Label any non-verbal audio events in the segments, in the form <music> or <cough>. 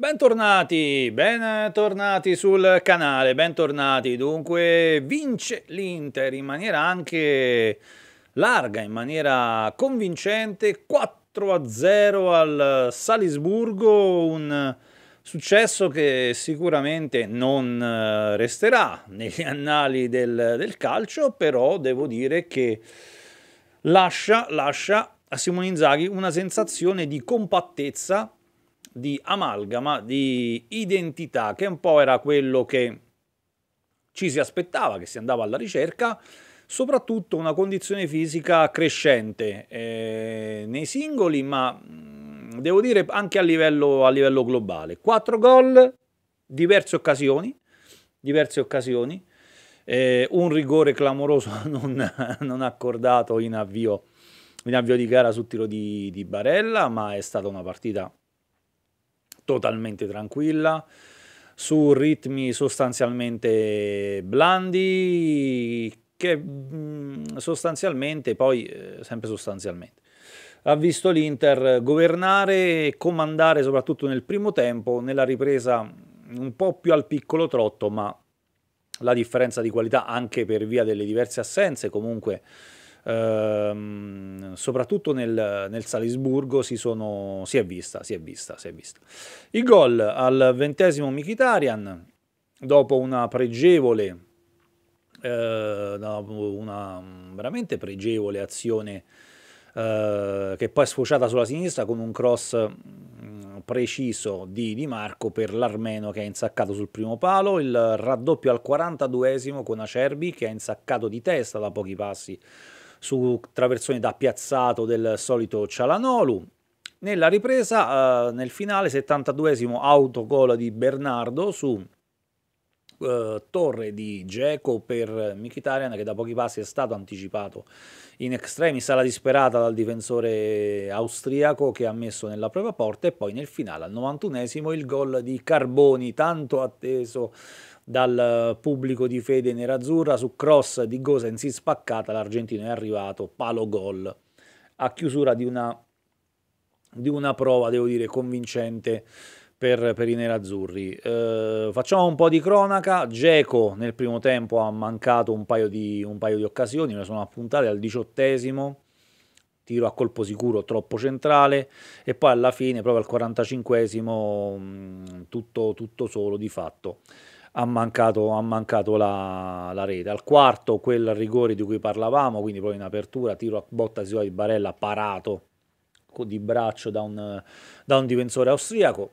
Bentornati, bentornati sul canale, bentornati. Dunque vince l'Inter in maniera anche larga, in maniera convincente, 4-0 al Salisburgo, un successo che sicuramente non eh, resterà negli annali del, del calcio, però devo dire che lascia, lascia a Simone Inzaghi una sensazione di compattezza di amalgama di identità, che un po' era quello che ci si aspettava, che si andava alla ricerca, soprattutto una condizione fisica crescente eh, nei singoli, ma mm, devo dire anche a livello, a livello globale. Quattro gol, diverse occasioni, diverse occasioni eh, un rigore clamoroso <laughs> non, non accordato in avvio, in avvio, di gara su tiro di, di Barella, ma è stata una partita totalmente tranquilla, su ritmi sostanzialmente blandi, che mm, sostanzialmente poi, eh, sempre sostanzialmente, ha visto l'Inter governare e comandare soprattutto nel primo tempo, nella ripresa un po' più al piccolo trotto, ma la differenza di qualità anche per via delle diverse assenze comunque ehm, soprattutto nel, nel Salisburgo si, sono, si, è vista, si, è vista, si è vista. Il gol al ventesimo Mkhitaryan, dopo una pregevole, eh, una veramente pregevole azione eh, che poi è sfociata sulla sinistra con un cross mm, preciso di Di Marco per l'armeno che ha insaccato sul primo palo, il raddoppio al 42esimo con Acerbi che ha insaccato di testa da pochi passi su traversoni da piazzato del solito Cialanolu. Nella ripresa, eh, nel finale, 72esimo autogol di Bernardo su eh, torre di Geco per Mkhitaryan che da pochi passi è stato anticipato in extremis alla disperata dal difensore austriaco che ha messo nella propria porta e poi nel finale al 91esimo il gol di Carboni tanto atteso dal eh, pubblico di fede nerazzurra su cross di Gosens spaccata l'Argentino è arrivato palo gol a chiusura di una, di una prova devo dire convincente per, per i nerazzurri eh, facciamo un po' di cronaca Geco nel primo tempo ha mancato un paio di, un paio di occasioni ne sono appuntate al diciottesimo tiro a colpo sicuro troppo centrale e poi alla fine proprio al 45esimo mm, tutto, tutto solo di fatto ha mancato, ha mancato la, la, rete. Al quarto quel rigore di cui parlavamo, quindi poi in apertura, tiro a botta di Barella parato di braccio da un, da un difensore austriaco.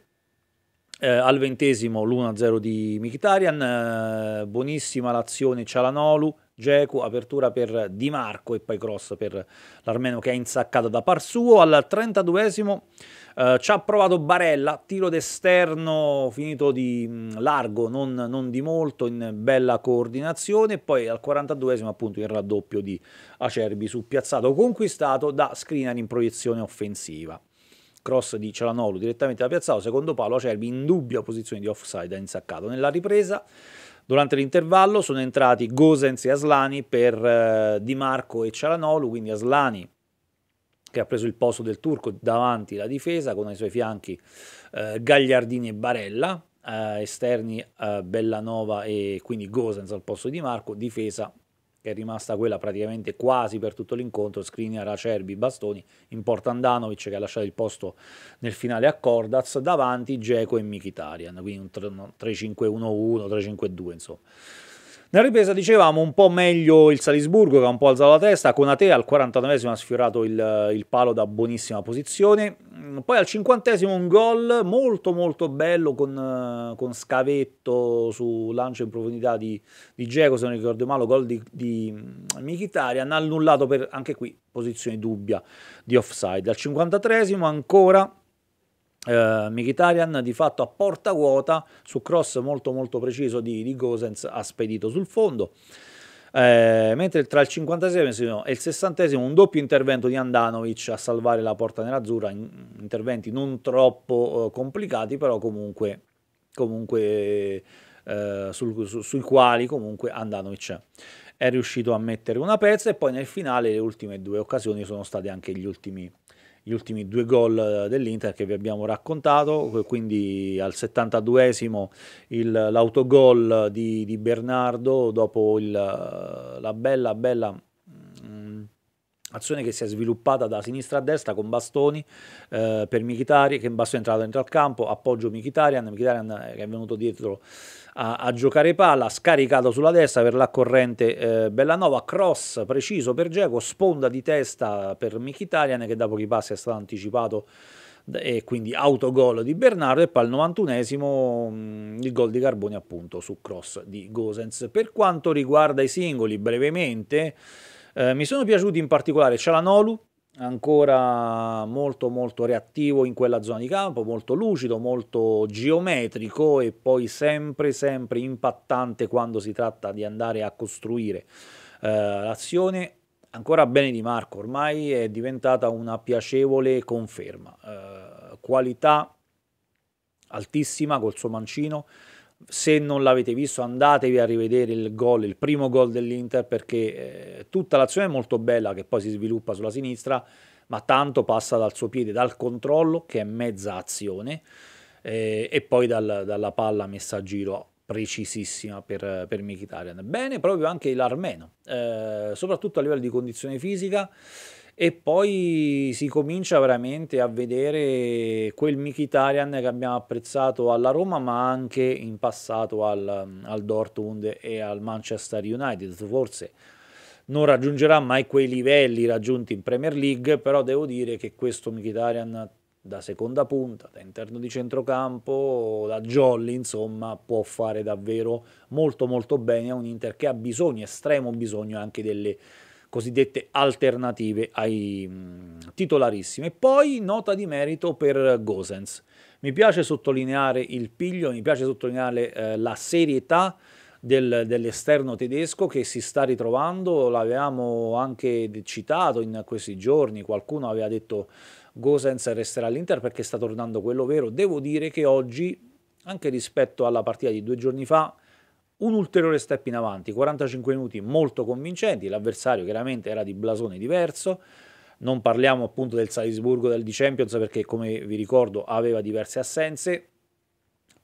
Eh, al ventesimo l'1-0 di Mkhitaryan, eh, buonissima l'azione Cialanolu, Geku, apertura per Di Marco e poi cross per l'armeno che ha insaccato da par suo. Al 32esimo eh, ci ha provato Barella, tiro d'esterno finito di largo, non, non, di molto, in bella coordinazione. Poi al 42esimo appunto il raddoppio di Acerbi su piazzato conquistato da Skriniar in proiezione offensiva. Cross di Cialanoglu direttamente da piazzato, secondo palo Acerbi in dubbia posizione di offside ha insaccato. Nella ripresa Durante l'intervallo sono entrati Gosens e Aslani per eh, Di Marco e Cialanolu, quindi Aslani che ha preso il posto del turco davanti alla difesa con ai suoi fianchi eh, Gagliardini e Barella, eh, esterni eh, Bellanova e quindi Gosens al posto di Marco, difesa che è rimasta quella praticamente quasi per tutto l'incontro, Skriniar, Acerbi, Bastoni, in porta Andanovic che ha lasciato il posto nel finale a Cordaz, davanti Geco e Mkhitaryan, quindi un 3-5-1-1, 3-5-2 insomma. Nella ripresa dicevamo un po' meglio il Salisburgo che ha un po' alzato la testa, con Conate al 49esimo ha sfiorato il, il, palo da buonissima posizione, mm, poi al 50esimo un gol molto molto bello con, eh, con scavetto su lancio in profondità di, di Geco, se non ricordo male, gol di, di Mkhitaryan, mm, annullato per anche qui posizione dubbia di offside. Al 53esimo ancora eh, Mkhitaryan di fatto a porta vuota su cross molto molto preciso di, di Gosens ha spedito sul fondo eh, mentre tra il 56 e il 60 esimo un doppio intervento di Andanovic a salvare la porta nerazzurra in, interventi non troppo eh, complicati però comunque, comunque eh, sul, su, sui quali comunque Andanovic è riuscito a mettere una pezza e poi nel finale le ultime due occasioni sono state anche gli ultimi gli ultimi due gol eh, dell'Inter che vi abbiamo raccontato, eh, quindi al 72esimo il, l'autogol di, di Bernardo dopo il, eh, la bella, bella azione che si è sviluppata da sinistra a destra con bastoni eh, per Michitari, che in bastone è entrato dentro al campo, appoggio Michitarian, Michitarian eh, che è venuto dietro a, a giocare palla, scaricato sulla destra per la corrente eh, Bellanova, cross preciso per Geco, sponda di testa per Michitarian che da pochi passi è stato anticipato e quindi autogol di Bernardo e poi al 91esimo mm, il gol di Carboni appunto su cross di Gosens. Per quanto riguarda i singoli, brevemente... Eh, mi sono piaciuti in particolare Cialanolu, ancora molto molto reattivo in quella zona di campo, molto lucido, molto geometrico e poi sempre sempre impattante quando si tratta di andare a costruire eh, l'azione. Ancora bene di Marco, ormai è diventata una piacevole conferma. Eh, qualità altissima col suo mancino, se non l'avete visto andatevi a rivedere il gol, il primo gol dell'Inter perché eh, tutta l'azione è molto bella che poi si sviluppa sulla sinistra, ma tanto passa dal suo piede, dal controllo che è mezza azione eh, e poi dal, dalla palla messa a giro precisissima per, per Mkhitaryan. Bene proprio anche l'Armeno, eh, soprattutto a livello di condizione fisica e poi si comincia veramente a vedere quel Mkhitaryan che abbiamo apprezzato alla Roma ma anche in passato al, al Dortmund e al Manchester United forse non raggiungerà mai quei livelli raggiunti in Premier League, però devo dire che questo Mkhitaryan da seconda punta, da interno di centrocampo, da jolly, insomma, può fare davvero molto molto bene a un Inter che ha bisogno, estremo bisogno anche delle cosiddette alternative ai mm, titolarissimi. E poi nota di merito per Gosens. Mi piace sottolineare il piglio, mi piace sottolineare eh, la serietà del, dell'esterno tedesco che si sta ritrovando, l'avevamo anche citato in questi giorni, qualcuno aveva detto Gosens resterà all'Inter perché sta tornando quello vero. Devo dire che oggi, anche rispetto alla partita di due giorni fa, un ulteriore step in avanti, 45 minuti molto convincenti, l'avversario chiaramente era di blasone diverso, non parliamo appunto del Salisburgo del di Champions perché come vi ricordo aveva diverse assenze,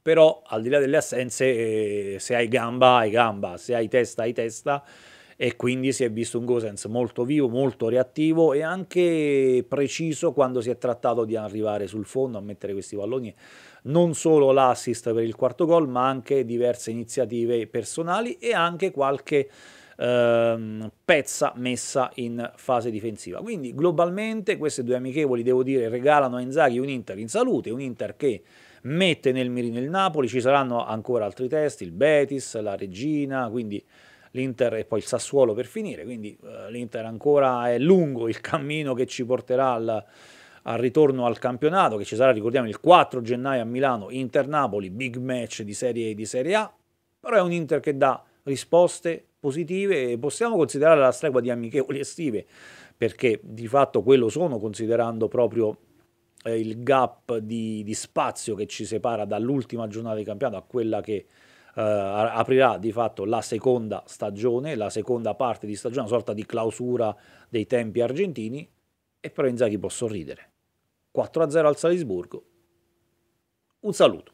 però al di là delle assenze eh, se hai gamba hai gamba, se hai testa hai testa, e quindi si è visto un Gosens molto vivo, molto reattivo e anche preciso quando si è trattato di arrivare sul fondo a mettere questi palloni, non solo l'assist per il quarto gol ma anche diverse iniziative personali e anche qualche ehm, pezza messa in fase difensiva. Quindi globalmente queste due amichevoli devo dire regalano a Inzaghi un Inter in salute, un Inter che mette nel mirino il Napoli, ci saranno ancora altri test, il Betis, la Regina, quindi l'Inter e poi il Sassuolo per finire, quindi eh, l'Inter ancora è lungo il cammino che ci porterà al, al, ritorno al campionato, che ci sarà, ricordiamo, il 4 gennaio a Milano, Inter-Napoli, big match di serie, di serie A, però è un Inter che dà risposte positive e possiamo considerare la stregua di amichevoli estive, perché di fatto quello sono considerando proprio eh, il gap di, di, spazio che ci separa dall'ultima giornata di campionato a quella che eh, aprirà di fatto la seconda stagione, la seconda parte di stagione, una sorta di clausura dei tempi argentini, e però Inzaghi può sorridere. 4-0 al Salisburgo. Un saluto.